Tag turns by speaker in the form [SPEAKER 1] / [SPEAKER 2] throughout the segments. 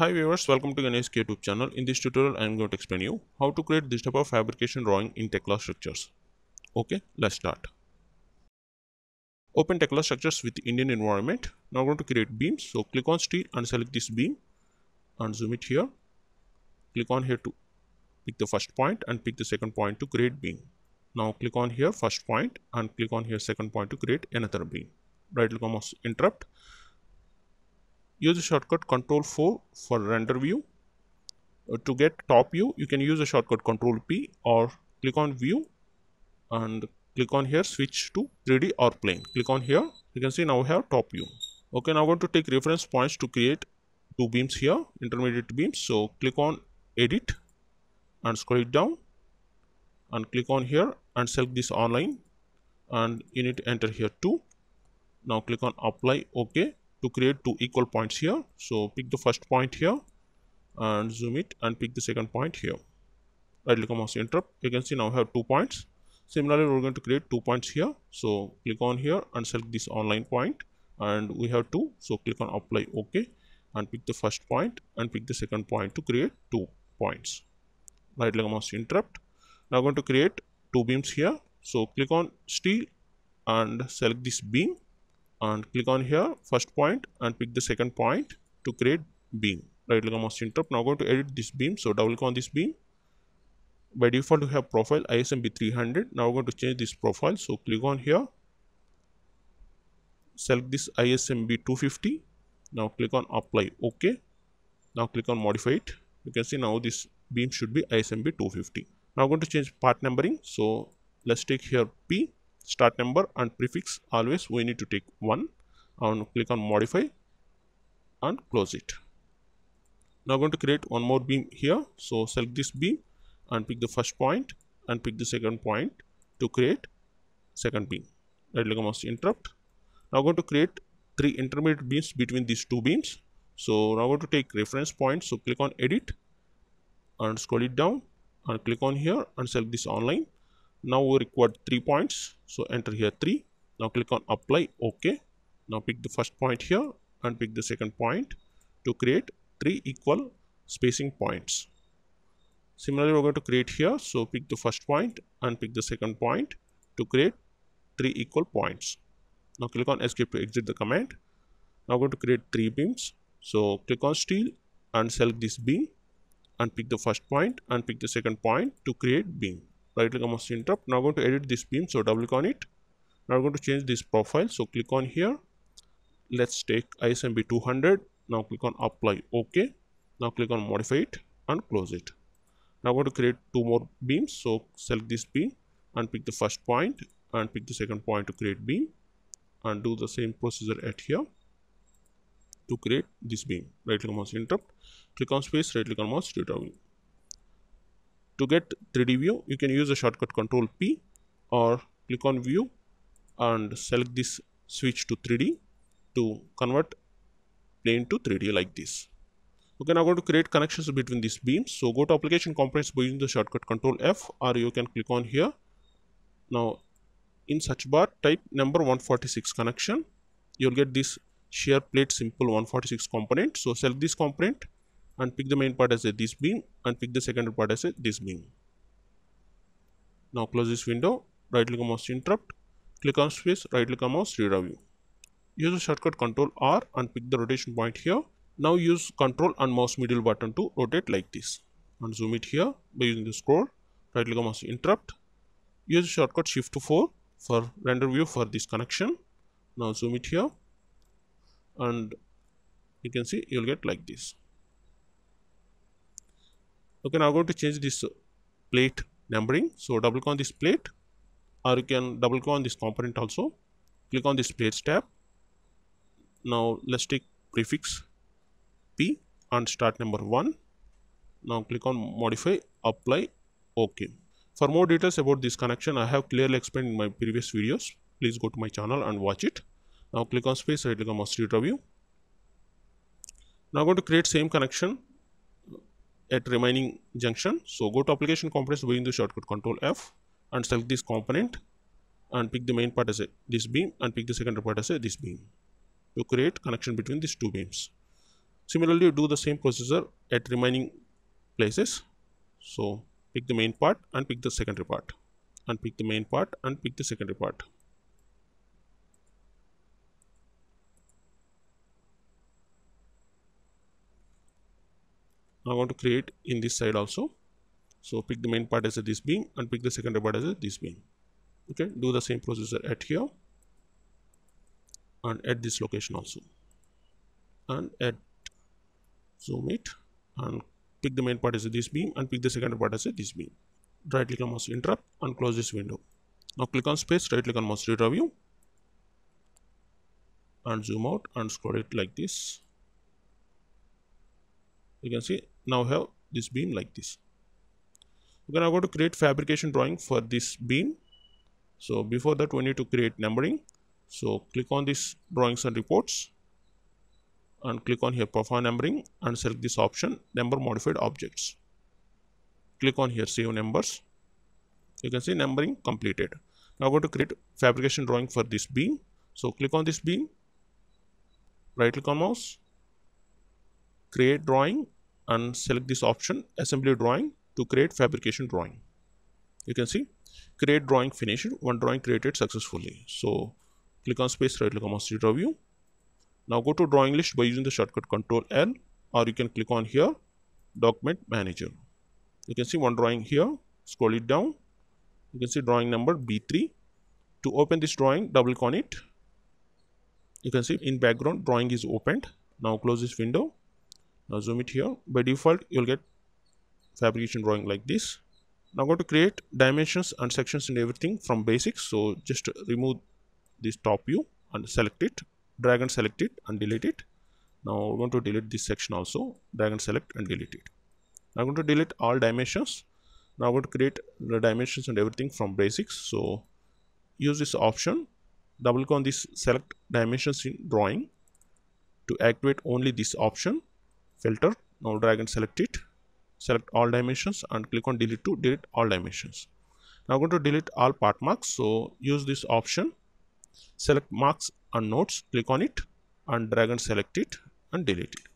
[SPEAKER 1] Hi viewers, welcome to Ganesh's YouTube channel. In this tutorial, I am going to explain you how to create this type of fabrication drawing in Tekla structures. Okay, let's start. Open Tekla structures with Indian environment. Now I'm going to create beams. So click on steel and select this beam and zoom it here. Click on here to pick the first point and pick the second point to create beam. Now click on here first point and click on here second point to create another beam. Right click on mouse interrupt use the shortcut control 4 for render view uh, to get top view you can use the shortcut control p or click on view and click on here switch to 3d or plane click on here you can see now we have top view okay now I'm going to take reference points to create two beams here intermediate beams so click on edit and scroll it down and click on here and select this online and you need to enter here too now click on apply okay to create two equal points here so pick the first point here and zoom it and pick the second point here right click on mouse enter you can see now I have two points similarly we're going to create two points here so click on here and select this online point and we have two so click on apply ok and pick the first point and pick the second point to create two points right click on mouse interrupt now I'm going to create two beams here so click on steel and select this beam and click on here first point and pick the second point to create beam right click on mouse interrupt now going to edit this beam so double click on this beam by default we have profile ismb 300 now we're going to change this profile so click on here select this ismb 250 now click on apply ok now click on modify it you can see now this beam should be ismb 250 now I'm going to change part numbering so let's take here p start number and prefix always we need to take 1 and click on modify and close it now I'm going to create one more beam here so select this beam and pick the first point and pick the second point to create second beam right click on mouse interrupt now I'm going to create three intermediate beams between these two beams so now I'm going to take reference point so click on edit and scroll it down and click on here and select this online now we require three points so enter here three now click on apply ok now pick the first point here and pick the second point to create three equal spacing points similarly we're going to create here so pick the first point and pick the second point to create three equal points now click on escape to exit the command now we're going to create three beams so click on steel and select this beam and pick the first point and pick the second point to create beam right click on mouse interrupt now I'm going to edit this beam so double click on it now I'm going to change this profile so click on here let's take ISMB 200 now click on apply ok now click on modify it and close it now I'm going to create two more beams so select this beam and pick the first point and pick the second point to create beam and do the same procedure at here to create this beam right click on mouse interrupt click on space right click on mouse to draw to get 3D view, you can use the shortcut Control P or click on View and select this switch to 3D to convert plane to 3D like this. Okay, now going to create connections between these beams. So go to Application Components by using the shortcut Control F or you can click on here. Now in search bar type number 146 connection. You'll get this shear plate simple 146 component. So select this component and pick the main part as a this beam and pick the secondary part as a this beam. Now close this window, right click on mouse interrupt, click on space, right click on mouse rear view. Use the shortcut control R and pick the rotation point here. Now use control and mouse middle button to rotate like this and zoom it here by using the scroll, right click on mouse interrupt. Use shortcut shift to 4 for render view for this connection. Now zoom it here and you can see you'll get like this okay now going to change this plate numbering so double click on this plate or you can double click on this component also click on this plates tab now let's take prefix p and start number 1 now click on modify apply ok for more details about this connection i have clearly explained in my previous videos please go to my channel and watch it now click on space right click on master view now I'm going to create same connection at remaining junction. So go to application components using the shortcut control F and select this component and pick the main part as a, this beam and pick the secondary part as a, this beam to create connection between these two beams. Similarly, do the same procedure at remaining places. So pick the main part and pick the secondary part and pick the main part and pick the secondary part. I want to create in this side also so pick the main part as a this beam and pick the secondary part as a this beam okay do the same procedure at here and at this location also and at zoom it and pick the main part as this beam and pick the secondary part as this beam right click on mouse interrupt and close this window now click on space right click on mouse reader view and zoom out and scroll it like this you can see now have this beam like this we're going to create fabrication drawing for this beam so before that we need to create numbering so click on this drawings and reports and click on here profile numbering and select this option number modified objects click on here save numbers you can see numbering completed now go to create fabrication drawing for this beam so click on this beam right click on mouse create drawing and select this option assembly drawing to create fabrication drawing you can see create drawing finished one drawing created successfully so click on space right click on master view now go to drawing list by using the shortcut Ctrl L or you can click on here document manager you can see one drawing here scroll it down you can see drawing number B3 to open this drawing double click on it you can see in background drawing is opened now close this window now zoom it here by default you'll get fabrication drawing like this now I'm going to create dimensions and sections and everything from basics so just remove this top view and select it drag and select it and delete it now we're going to delete this section also drag and select and delete it now I'm going to delete all dimensions now I'm going to create the dimensions and everything from basics so use this option double click on this select dimensions in drawing to activate only this option filter now drag and select it select all dimensions and click on delete to delete all dimensions now I'm going to delete all part marks so use this option select marks and notes, click on it and drag and select it and delete it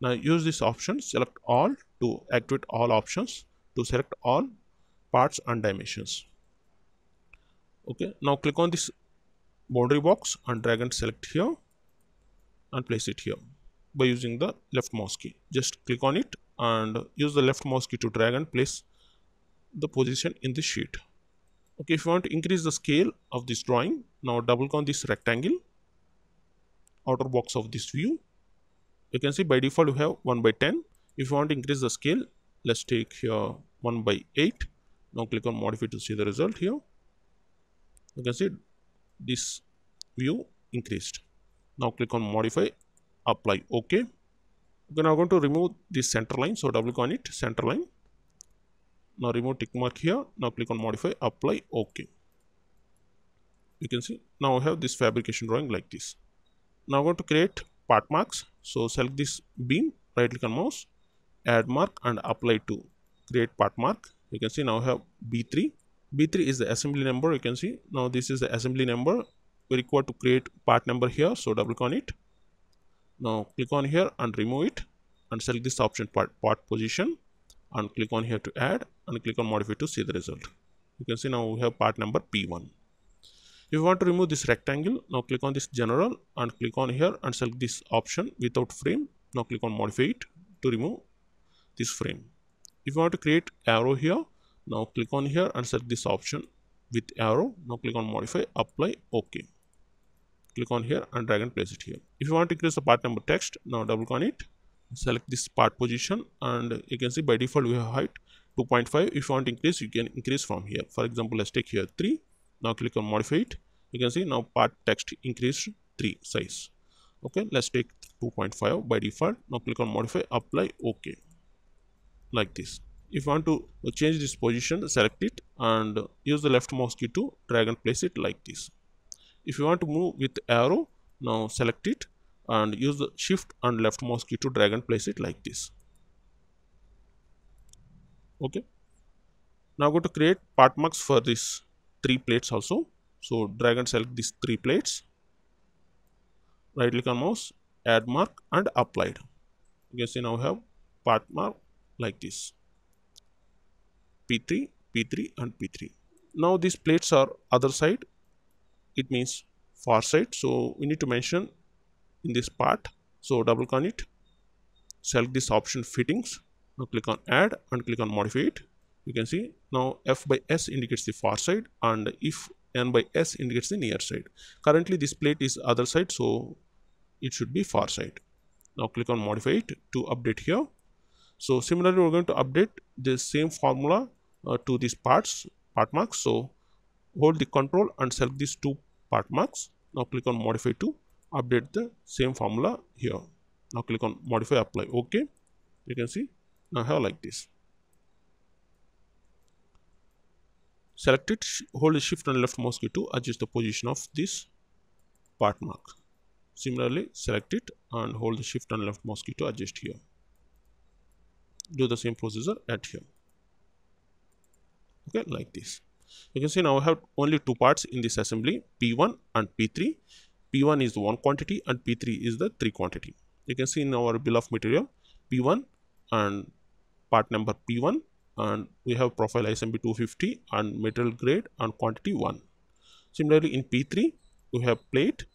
[SPEAKER 1] now use this option select all to activate all options to select all parts and dimensions okay now click on this boundary box and drag and select here and place it here by using the left mouse key just click on it and use the left mouse key to drag and place the position in the sheet okay if you want to increase the scale of this drawing now double click on this rectangle outer box of this view you can see by default you have 1 by 10 if you want to increase the scale let's take here 1 by 8 now click on modify to see the result here you can see this view increased now click on modify apply okay then i'm going to remove this center line so double click on it center line now remove tick mark here now click on modify apply okay you can see now I have this fabrication drawing like this now i'm going to create part marks so select this beam right click on mouse add mark and apply to create part mark you can see now I have b3 b3 is the assembly number you can see now this is the assembly number we require to create part number here so double click on it now click on here and remove it and select this option part, part position and click on here to add and click on modify to see the result you can see now we have part number p1 if you want to remove this rectangle now click on this general and click on here and select this option without frame now click on modify it to remove this frame if you want to create arrow here now click on here and select this option with arrow now click on modify apply ok click on here and drag and place it here if you want to increase the part number text now double click on it select this part position and you can see by default we have height 2.5 if you want to increase you can increase from here for example let's take here 3 now click on modify it you can see now part text increased 3 size okay let's take 2.5 by default now click on modify apply ok like this if you want to change this position select it and use the left mouse key to drag and place it like this if you want to move with arrow now select it and use the shift and left mouse key to drag and place it like this okay now go to create part marks for this three plates also so drag and select these three plates right click on mouse add mark and applied you can see now we have part mark like this p3 p3 and p3 now these plates are other side it means far side so we need to mention in this part so double click on it select this option fittings now click on add and click on modify it you can see now f by s indicates the far side and if n by s indicates the near side currently this plate is other side so it should be far side now click on modify it to update here so similarly we're going to update the same formula uh, to these parts part marks so hold the control and select these two part marks now click on modify to update the same formula here now click on modify apply ok you can see now have like this select it hold the shift and left mouse key to adjust the position of this part mark similarly select it and hold the shift and left mouse key to adjust here do the same procedure at here okay like this you can see now we have only two parts in this assembly p1 and p3 p1 is the one quantity and p3 is the three quantity you can see in our bill of material p1 and part number p1 and we have profile ismb 250 and material grade and quantity 1 similarly in p3 we have plate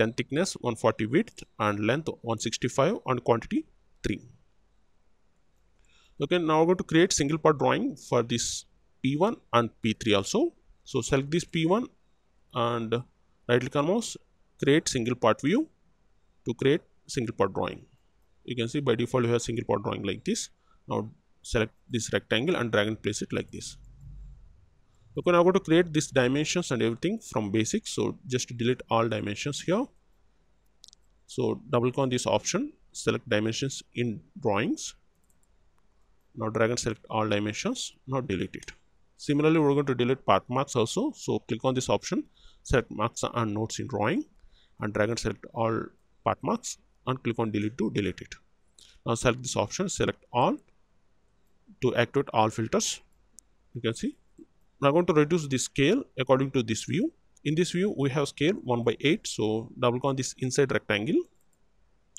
[SPEAKER 1] 10 thickness 140 width and length 165 and quantity 3 okay now we're going to create single part drawing for this P1 and P3 also. So select this P1 and right click on mouse, create single part view to create single part drawing. You can see by default you have single part drawing like this. Now select this rectangle and drag and place it like this. Okay, now I'm going to create these dimensions and everything from basic. So just delete all dimensions here. So double click on this option, select dimensions in drawings. Now drag and select all dimensions, now delete it. Similarly, we're going to delete part marks also. So click on this option, select marks and notes in drawing and drag and select all part marks and click on delete to delete it. Now select this option, select all to activate all filters. You can see. Now I'm going to reduce the scale according to this view. In this view, we have scale 1 by 8. So double click on this inside rectangle.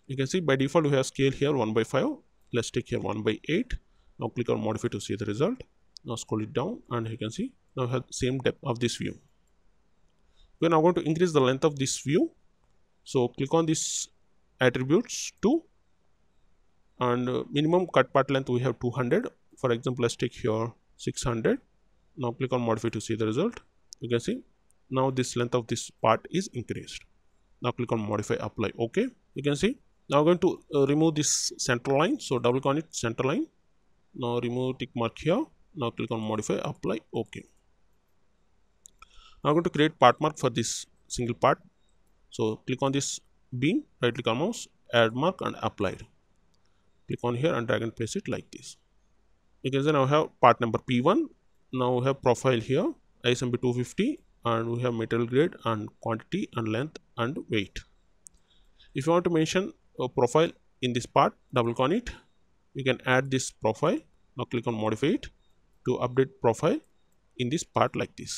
[SPEAKER 1] You can see by default we have scale here 1 by 5. Let's take here 1 by 8. Now click on modify to see the result now scroll it down and you can see now we have same depth of this view we're now going to increase the length of this view so click on this attributes to and uh, minimum cut part length we have 200 for example let's take here 600 now click on modify to see the result you can see now this length of this part is increased now click on modify apply okay you can see now we're going to uh, remove this center line so double click on it center line now remove tick mark here now click on modify apply ok now I'm going to create part mark for this single part so click on this beam right click on mouse add mark and apply. click on here and drag and place it like this you can see now we have part number p1 now we have profile here ismb 250 and we have material grade and quantity and length and weight if you want to mention a profile in this part double click on it you can add this profile now click on modify it to update profile in this part like this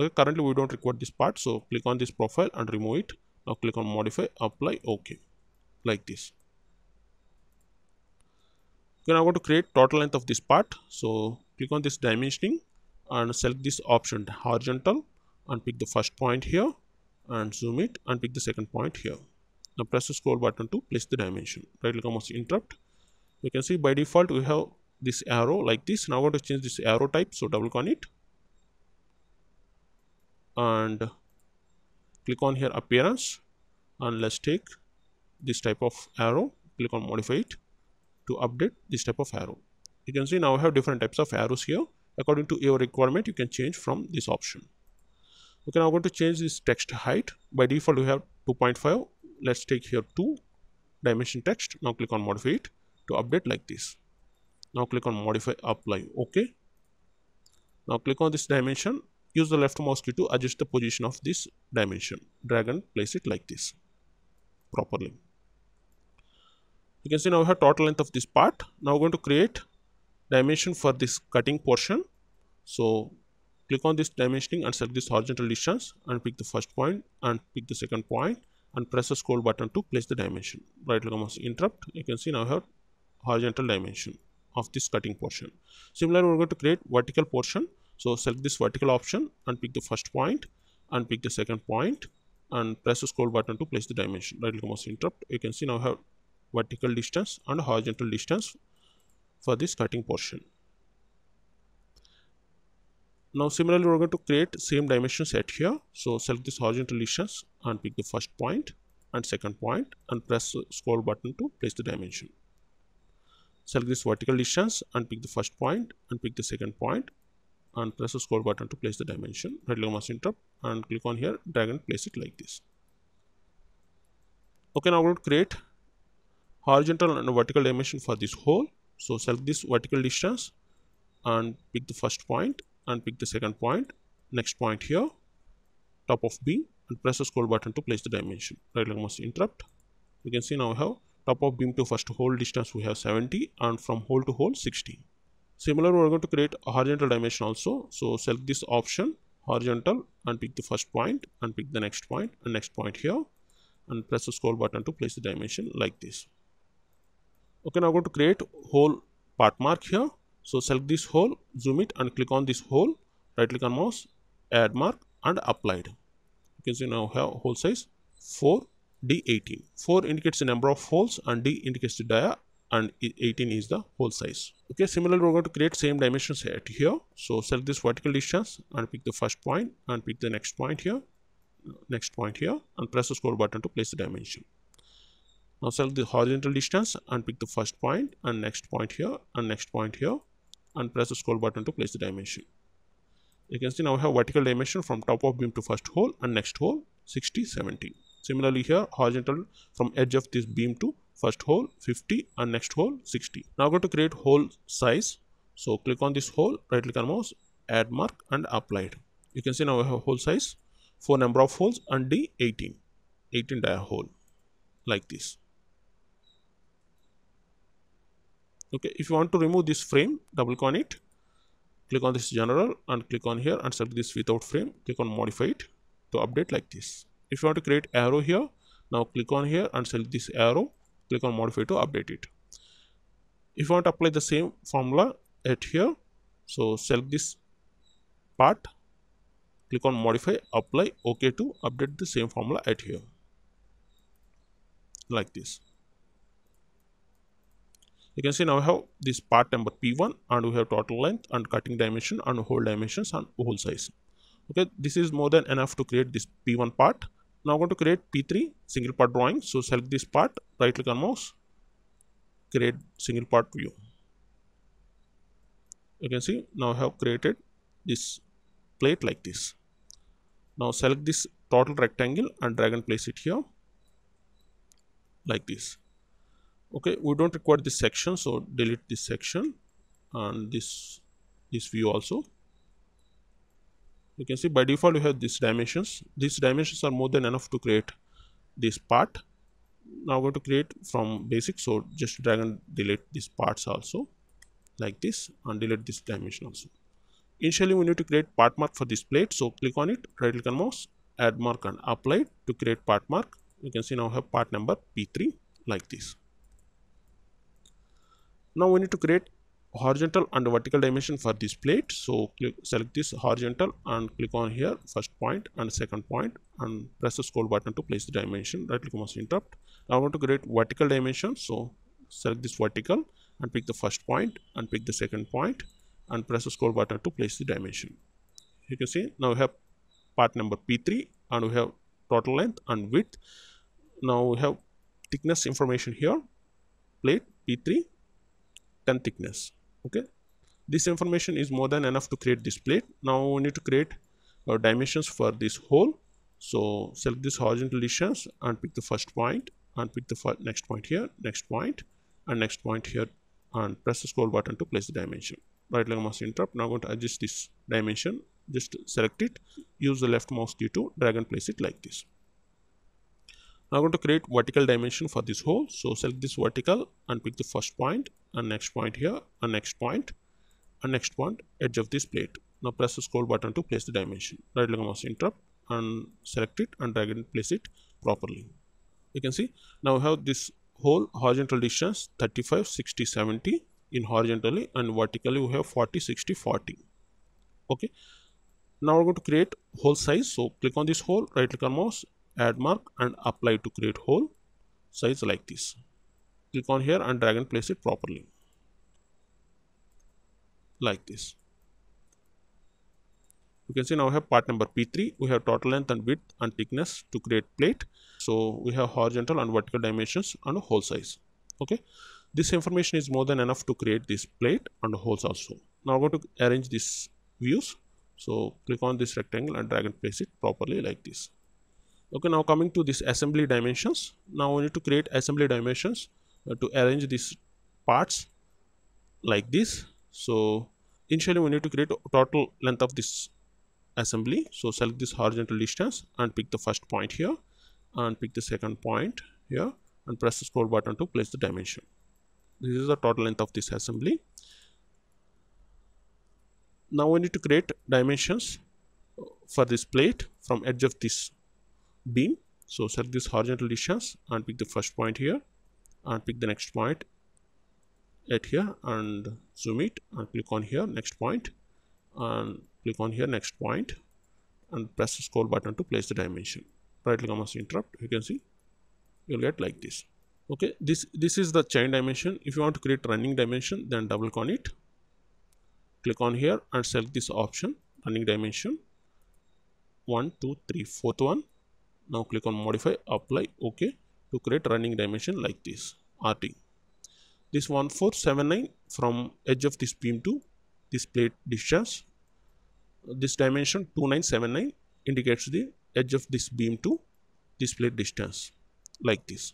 [SPEAKER 1] okay currently we don't require this part so click on this profile and remove it now click on modify apply ok like this okay, now i'm going to create total length of this part so click on this dimensioning and select this option horizontal and pick the first point here and zoom it and pick the second point here now press the scroll button to place the dimension right click on interrupt you can see by default we have this arrow like this now I want to change this arrow type so double click on it and click on here appearance and let's take this type of arrow click on modify it to update this type of arrow you can see now I have different types of arrows here according to your requirement you can change from this option okay now I'm going to change this text height by default we have 2.5 let's take here 2 dimension text now click on modify it to update like this now click on modify apply okay now click on this dimension use the left mouse key to adjust the position of this dimension drag and place it like this properly you can see now we have total length of this part now we're going to create dimension for this cutting portion so click on this dimensioning and select this horizontal distance and pick the first point and pick the second point and press the scroll button to place the dimension right click on mouse interrupt you can see now we have horizontal dimension of this cutting portion. Similarly, we're going to create vertical portion. So select this vertical option and pick the first point and pick the second point and press the scroll button to place the dimension. Right click mouse interrupt. You can see now have vertical distance and horizontal distance for this cutting portion. Now similarly, we're going to create same dimension set here. So select this horizontal distance and pick the first point and second point and press the scroll button to place the dimension select this vertical distance and pick the first point and pick the second point and press the scroll button to place the dimension right click on mouse interrupt and click on here drag and place it like this okay now we will create horizontal and vertical dimension for this hole so select this vertical distance and pick the first point and pick the second point next point here top of b and press the scroll button to place the dimension right click on mouse interrupt you can see now how top of beam to first hole distance we have 70 and from hole to hole 60. Similar we are going to create a horizontal dimension also. So select this option horizontal and pick the first point and pick the next point and next point here and press the scroll button to place the dimension like this. Okay now I'm going to create hole part mark here. So select this hole, zoom it and click on this hole, right click on mouse, add mark and applied. You can see now have hole size 4 D18. 4 indicates the number of holes and D indicates the dia and 18 is the hole size. Okay, similarly we're going to create same dimensions set here. So select this vertical distance and pick the first point and pick the next point here, next point here and press the scroll button to place the dimension. Now select the horizontal distance and pick the first point and next point here and next point here and press the scroll button to place the dimension. You can see now we have vertical dimension from top of beam to first hole and next hole 60, 70. Similarly here horizontal from edge of this beam to first hole 50 and next hole 60. Now I'm going to create hole size. So click on this hole, right click on mouse, add mark and apply it. You can see now we have hole size for number of holes and D18, 18 dia hole like this. Okay, if you want to remove this frame, double click on it, click on this general and click on here and select this without frame, click on modify it to update like this if you want to create arrow here now click on here and select this arrow click on modify to update it if you want to apply the same formula at here so select this part click on modify apply ok to update the same formula at here like this you can see now we have this part number p1 and we have total length and cutting dimension and whole dimensions and whole size okay this is more than enough to create this p1 part now I'm going to create P3 single part drawing. So select this part, right click on mouse, create single part view. You can see now I have created this plate like this. Now select this total rectangle and drag and place it here like this. Okay, we don't require this section, so delete this section and this this view also you can see by default you have these dimensions these dimensions are more than enough to create this part now we're going to create from basic so just drag and delete these parts also like this and delete this dimension also initially we need to create part mark for this plate so click on it right click on mouse add mark and apply it to create part mark you can see now have part number p3 like this now we need to create horizontal and vertical dimension for this plate so click select this horizontal and click on here first point and second point and press the scroll button to place the dimension right click mouse interrupt now i want to create vertical dimension so select this vertical and pick the first point and pick the second point and press the scroll button to place the dimension you can see now we have part number p3 and we have total length and width now we have thickness information here plate p3 10 thickness okay this information is more than enough to create this plate now we need to create uh, dimensions for this hole so select this horizontal distance and pick the first point and pick the next point here next point and next point here and press the scroll button to place the dimension right click mouse interrupt now I'm going to adjust this dimension just select it use the left mouse key to drag and place it like this now I'm going to create vertical dimension for this hole so select this vertical and pick the first point and next point here and next point and next point edge of this plate now press the scroll button to place the dimension right click on mouse interrupt and select it and drag and place it properly you can see now we have this whole horizontal distance 35 60 70 in horizontally and vertically we have 40 60 40 okay now we're going to create hole size so click on this hole right click on mouse add mark and apply to create hole size like this click on here and drag and place it properly like this you can see now we have part number p3 we have total length and width and thickness to create plate so we have horizontal and vertical dimensions and hole size okay this information is more than enough to create this plate and holes also now i'm going to arrange these views so click on this rectangle and drag and place it properly like this okay now coming to this assembly dimensions now we need to create assembly dimensions uh, to arrange these parts like this so initially we need to create total length of this assembly so select this horizontal distance and pick the first point here and pick the second point here and press the scroll button to place the dimension this is the total length of this assembly now we need to create dimensions uh, for this plate from edge of this beam so select this horizontal distance and pick the first point here and pick the next point at here and zoom it and click on here next point and click on here next point and press the scroll button to place the dimension right click on mouse interrupt you can see you'll get like this okay this this is the chain dimension if you want to create running dimension then double click on it click on here and select this option running dimension one two three fourth one now click on modify apply ok to create running dimension like this RT. this 1479 from edge of this beam to this plate distance this dimension 2979 indicates the edge of this beam to this plate distance like this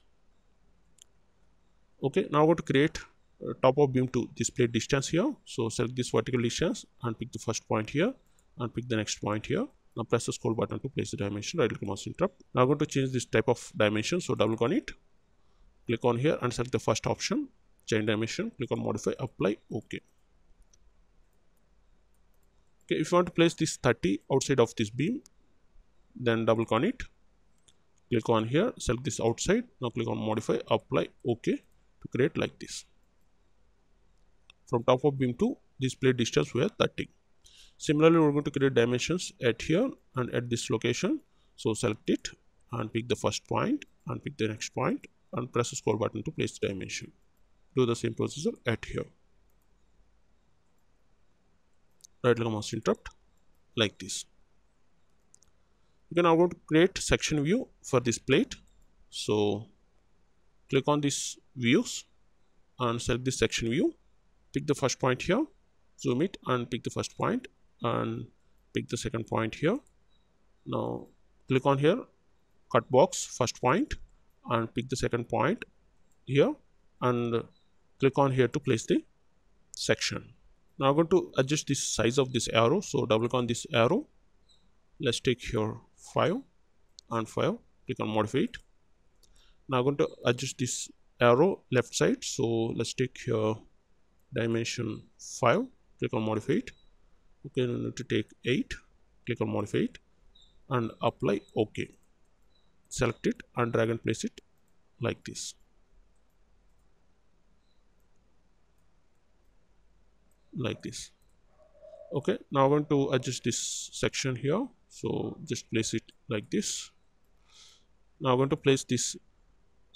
[SPEAKER 1] okay now going to create uh, top of beam to this plate distance here so select this vertical distance and pick the first point here and pick the next point here now press the scroll button to place the dimension, right click mouse interrupt. Now I'm going to change this type of dimension. So double click on it, click on here and select the first option, change dimension, click on modify, apply, OK. Okay, if you want to place this 30 outside of this beam, then double click on it, click on here, select this outside, now click on modify, apply, OK to create like this. From top of beam to display distance we are 30. Similarly, we're going to create dimensions at here and at this location. So select it and pick the first point and pick the next point and press the scroll button to place the dimension. Do the same procedure at here. Right click mouse interrupt like this. You can now go to create section view for this plate. So click on this views and select this section view. Pick the first point here, zoom it and pick the first point and pick the second point here now click on here cut box first point and pick the second point here and click on here to place the section now i'm going to adjust the size of this arrow so double click on this arrow let's take here 5 and 5 click on modify it now i'm going to adjust this arrow left side so let's take here dimension 5 click on modify it okay you need to take 8 click on modify it and apply ok select it and drag and place it like this like this okay now i'm going to adjust this section here so just place it like this now i'm going to place this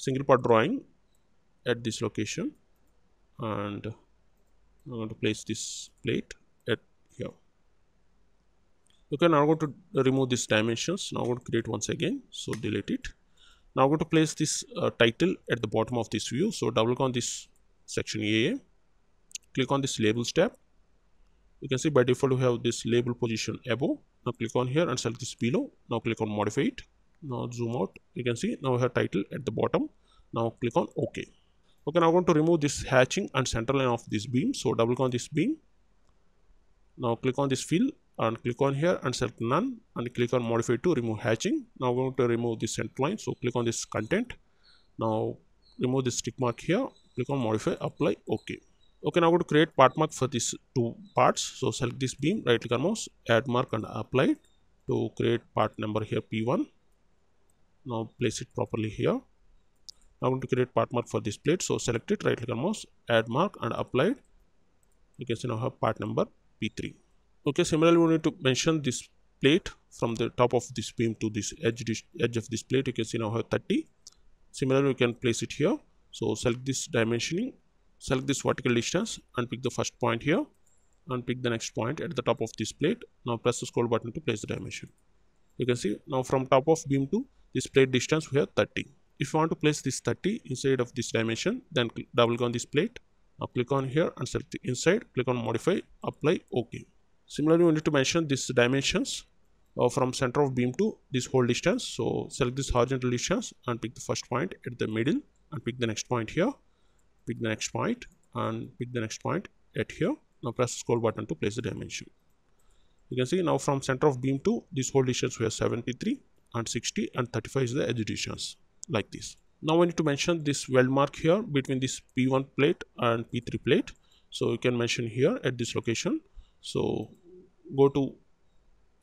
[SPEAKER 1] single part drawing at this location and i'm going to place this plate okay now I'm going to remove these dimensions now I'm going to create once again so delete it now I'm going to place this uh, title at the bottom of this view so double click on this section EA click on this labels tab you can see by default we have this label position above now click on here and select this below now click on modify it now zoom out you can see now we have title at the bottom now click on ok okay now I'm going to remove this hatching and center line of this beam so double click on this beam now click on this fill and click on here and select none and click on modify to remove hatching now we are going to remove this center line so click on this content now remove this tick mark here click on modify apply okay okay now I'm going to create part mark for these two parts so select this beam right click on mouse add mark and apply to create part number here p1 now place it properly here now I'm going to create part mark for this plate so select it right click on mouse add mark and apply it you can see now have part number p3 okay similarly we need to mention this plate from the top of this beam to this edge edge of this plate you can see now have 30 similarly we can place it here so select this dimensioning select this vertical distance and pick the first point here and pick the next point at the top of this plate now press the scroll button to place the dimension you can see now from top of beam to this plate distance we have 30 if you want to place this 30 inside of this dimension then double click on this plate now click on here and select the inside click on modify apply ok similarly we need to mention this dimensions uh, from center of beam to this whole distance so select this horizontal distance and pick the first point at the middle and pick the next point here pick the next point and pick the next point at here now press the scroll button to place the dimension you can see now from center of beam to this whole distance we have 73 and 60 and 35 is the edge distance like this now we need to mention this weld mark here between this p1 plate and p3 plate so you can mention here at this location so go to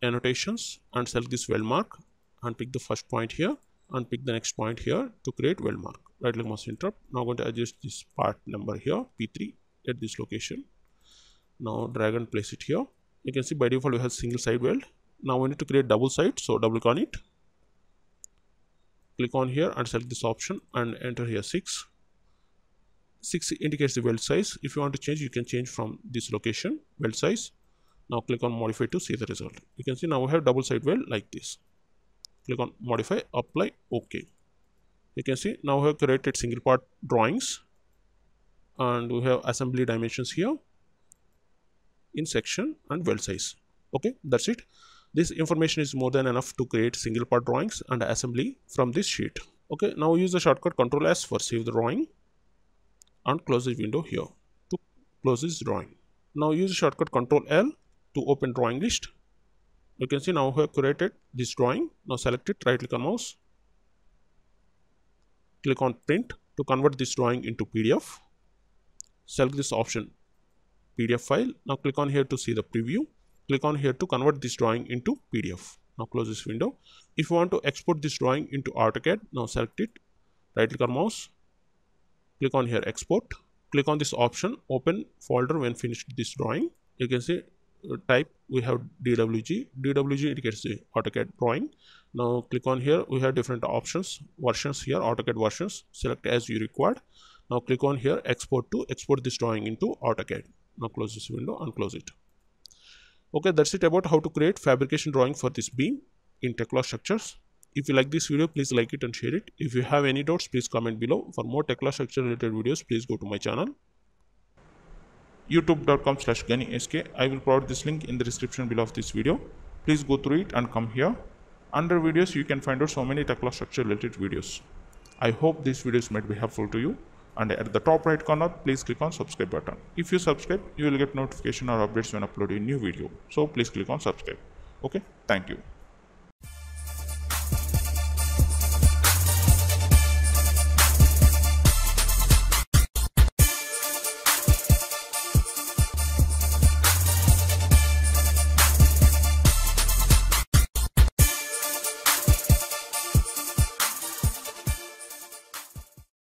[SPEAKER 1] annotations and select this weld mark and pick the first point here and pick the next point here to create weld mark right click mouse interrupt now I'm going to adjust this part number here p3 at this location now drag and place it here you can see by default we have single side weld now we need to create double side so double click on it click on here and select this option and enter here 6 6 indicates the weld size if you want to change you can change from this location weld size now click on modify to see the result you can see now we have double side well like this click on modify apply ok you can see now we have created single part drawings and we have assembly dimensions here in section and well size okay that's it this information is more than enough to create single part drawings and assembly from this sheet okay now use the shortcut ctrl s for save the drawing and close this window here to close this drawing now use the shortcut ctrl l to open drawing list you can see now we have created this drawing now select it right click on mouse click on print to convert this drawing into PDF select this option PDF file now click on here to see the preview click on here to convert this drawing into PDF now close this window if you want to export this drawing into AutoCAD now select it right click on mouse click on here export click on this option open folder when finished this drawing you can see type we have dwg dwg indicates the autocad drawing now click on here we have different options versions here autocad versions select as you required now click on here export to export this drawing into autocad now close this window and close it okay that's it about how to create fabrication drawing for this beam in tecla structures if you like this video please like it and share it if you have any doubts please comment below for more tecla structure related videos please go to my channel youtube.com slash ganisk i will provide this link in the description below of this video please go through it and come here under videos you can find out so many tekla structure related videos i hope these videos might be helpful to you and at the top right corner please click on subscribe button if you subscribe you will get notification or updates when uploading new video so please click on subscribe okay thank you